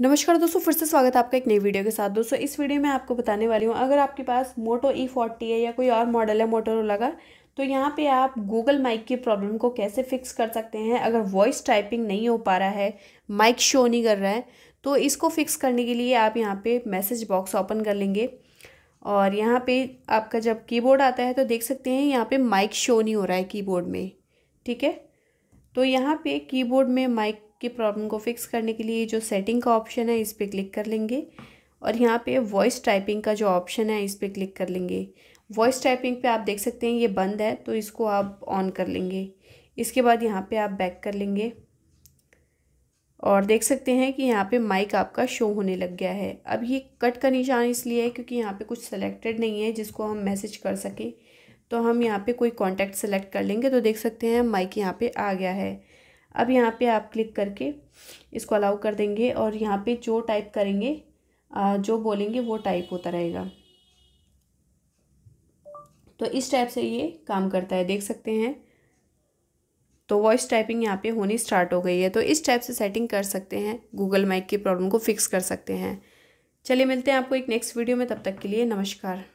नमस्कार दोस्तों फिर से स्वागत है आपका एक नई वीडियो के साथ दोस्तों इस वीडियो में आपको बताने वाली हूँ अगर आपके पास मोटो ई फोर्टी है या कोई और मॉडल है मोटोरोला का तो यहाँ पे आप गूगल माइक की प्रॉब्लम को कैसे फिक्स कर सकते हैं अगर वॉइस टाइपिंग नहीं हो पा रहा है माइक शो नहीं कर रहा है तो इसको फिक्स करने के लिए आप यहाँ पर मैसेज बॉक्स ओपन कर लेंगे और यहाँ पर आपका जब कीबोर्ड आता है तो देख सकते हैं यहाँ पर माइक शो नहीं हो रहा है कीबोर्ड में ठीक है तो यहाँ पर कीबोर्ड में माइक की प्रॉब्लम को फिक्स करने के लिए जो सेटिंग का ऑप्शन है इस पर क्लिक कर लेंगे और यहाँ पे वॉइस टाइपिंग का जो ऑप्शन है इस पर क्लिक कर लेंगे वॉइस टाइपिंग पे आप देख सकते हैं ये बंद है तो इसको आप ऑन कर लेंगे इसके बाद यहाँ पे आप बैक कर लेंगे और देख सकते हैं कि यहाँ पे माइक आपका शो होने लग गया है अब ये कट का निशान इसलिए है क्योंकि यहाँ पे कुछ सेलेक्टेड नहीं है जिसको हम मैसेज कर सकें तो हम यहाँ पर कोई कॉन्टैक्ट सेलेक्ट कर लेंगे तो देख सकते हैं माइक यहाँ पर आ गया है अब यहाँ पे आप क्लिक करके इसको अलाउ कर देंगे और यहाँ पे जो टाइप करेंगे जो बोलेंगे वो टाइप होता रहेगा तो इस टाइप से ये काम करता है देख सकते हैं तो वॉइस टाइपिंग यहाँ पे होनी स्टार्ट हो गई है तो इस टाइप से सेटिंग कर सकते हैं गूगल माइक की प्रॉब्लम को फिक्स कर सकते हैं चलिए मिलते हैं आपको एक नेक्स्ट वीडियो में तब तक के लिए नमस्कार